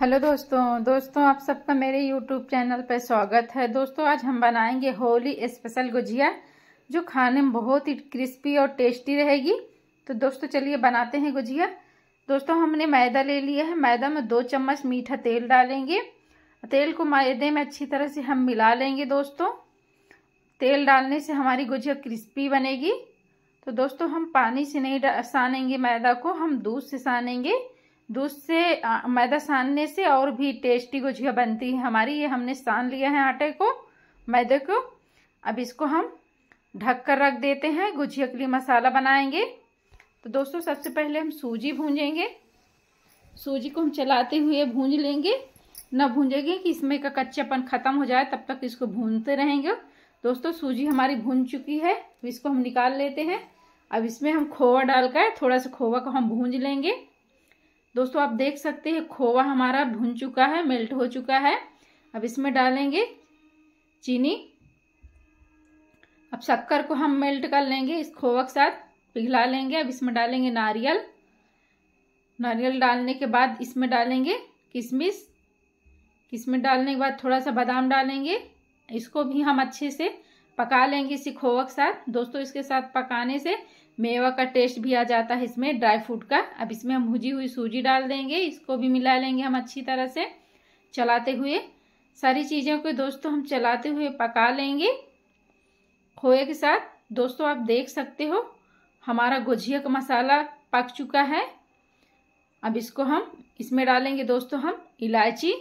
hello दोस्तों दोस्तों आप सबका मेरे यूट्यूब चैनल पर स्वागत है दोस्तों आज हम बनाएंगे होली स्पेशल गुजिया जो खाने में बहुत ही क्रिस्पी और टेस्टी रहेगी तो दोस्तों चलिए बनाते हैं गुजिया दोस्तों हमने मैदा ले लिया है मैदा में दो चम्मच मीठा तेल डालेंगे तेल को मैदे में अच्छी तरह से हम मिला लेंगे दोस्तों तेल डालने से हमारी गुजिया क्रिस्पी बनेगी तो दोस्तों हम पानी से नहीं सानेंगे मैदा को हम दूध से सानेंगे दूध से मैदा सानने से और भी टेस्टी गुजिया बनती है हमारी ये हमने सान लिया है आटे को मैदे को अब इसको हम ढक कर रख देते हैं गुजिया के लिए मसाला बनाएंगे तो दोस्तों सबसे पहले हम सूजी भूंजेंगे सूजी को हम चलाते हुए भूंज लेंगे ना भूंजेंगे कि इसमें का कच्चापन ख़त्म हो जाए तब तक इसको भूनते रहेंगे दोस्तों सूजी हमारी भून चुकी है तो इसको हम निकाल लेते हैं अब इसमें हम खोवा डालकर थोड़ा सा खोवा को हम भूंज लेंगे दोस्तों आप देख सकते हैं खोवा हमारा भुन चुका है मेल्ट हो चुका है अब इसमें डालेंगे चीनी अब शक्कर को हम मेल्ट कर लेंगे इस खोवा के साथ पिघला लेंगे अब इसमें डालेंगे नारियल नारियल डालने के बाद इसमें डालेंगे किशमिश किशमिश डालने के बाद थोड़ा सा बादाम डालेंगे इसको भी हम अच्छे से पका लेंगे इसी खोवा के साथ दोस्तों इसके साथ पकाने से मेवा का टेस्ट भी आ जाता है इसमें ड्राई फ्रूट का अब इसमें हम भुजी हुई सूजी डाल देंगे इसको भी मिला लेंगे हम अच्छी तरह से चलाते हुए सारी चीज़ों को दोस्तों हम चलाते हुए पका लेंगे खोए के साथ दोस्तों आप देख सकते हो हमारा गुजिया का मसाला पक चुका है अब इसको हम इसमें डालेंगे दोस्तों हम इलायची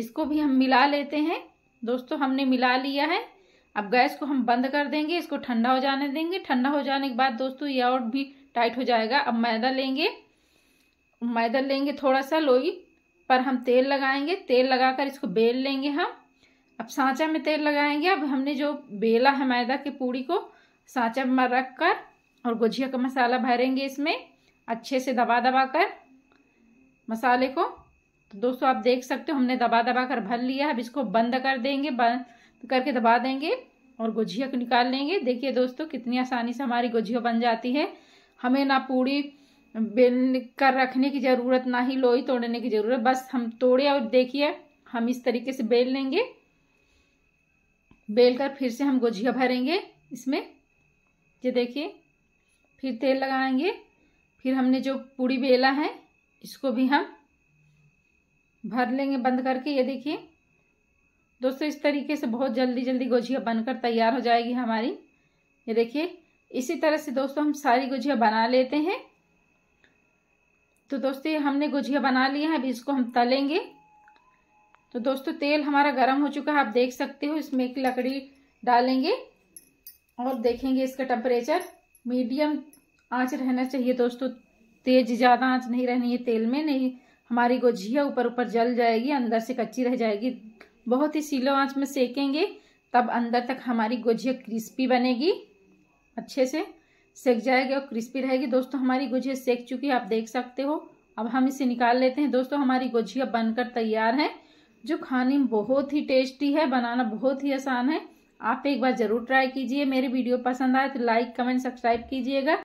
इसको भी हम मिला लेते हैं दोस्तों हमने मिला लिया है अब गैस को हम बंद कर देंगे इसको ठंडा हो जाने देंगे ठंडा हो जाने के बाद दोस्तों ये और भी टाइट हो जाएगा अब मैदा लेंगे मैदा लेंगे थोड़ा सा लोई पर हम तेल लगाएंगे तेल लगाकर इसको बेल लेंगे हम अब सांचा में तेल लगाएंगे अब हमने जो बेला है मैदा की पूड़ी को सांचा में रख कर और गुजिया का मसाला भरेंगे इसमें अच्छे से दबा दबा कर मसाले को तो दोस्तों आप देख सकते हो हमने दबा दबा कर भर लिया है अब इसको बंद कर देंगे बंद करके दबा देंगे और गुजिया को निकाल लेंगे देखिए दोस्तों कितनी आसानी से हमारी गुजिया बन जाती है हमें ना पूड़ी बेल कर रखने की ज़रूरत ना ही लोई तोड़ने की ज़रूरत बस हम तोड़े और देखिए हम इस तरीके से बेल लेंगे बेल कर फिर से हम गुजिया भरेंगे इसमें ये देखिए फिर तेल लगाएंगे फिर हमने जो पूड़ी बेला है इसको भी हम भर लेंगे बंद करके ये देखिए दोस्तों इस तरीके से बहुत जल्दी जल्दी गुझिया बनकर तैयार हो जाएगी हमारी ये देखिए इसी तरह से दोस्तों हम सारी गुजिया बना लेते हैं तो दोस्तों हमने गुजिया बना लिया है अब इसको हम तलेंगे तो दोस्तों तेल हमारा गर्म हो चुका है आप देख सकते हो इसमें एक लकड़ी डालेंगे और देखेंगे इसका टेम्परेचर मीडियम आँच रहना चाहिए दोस्तों तेज ज़्यादा आँच नहीं रहनी है तेल में नहीं हमारी गुझिया ऊपर ऊपर जल जाएगी अंदर से कच्ची रह जाएगी बहुत ही सीलो आंच में सेकेंगे तब अंदर तक हमारी गुजिया क्रिस्पी बनेगी अच्छे से सेक जाएगी और क्रिस्पी रहेगी दोस्तों हमारी गुजिया सेक चुकी है आप देख सकते हो अब हम इसे निकाल लेते हैं दोस्तों हमारी गुजिया बनकर तैयार है जो खाने में बहुत ही टेस्टी है बनाना बहुत ही आसान है आप एक बार ज़रूर ट्राई कीजिए मेरी वीडियो पसंद आए तो लाइक कमेंट सब्सक्राइब कीजिएगा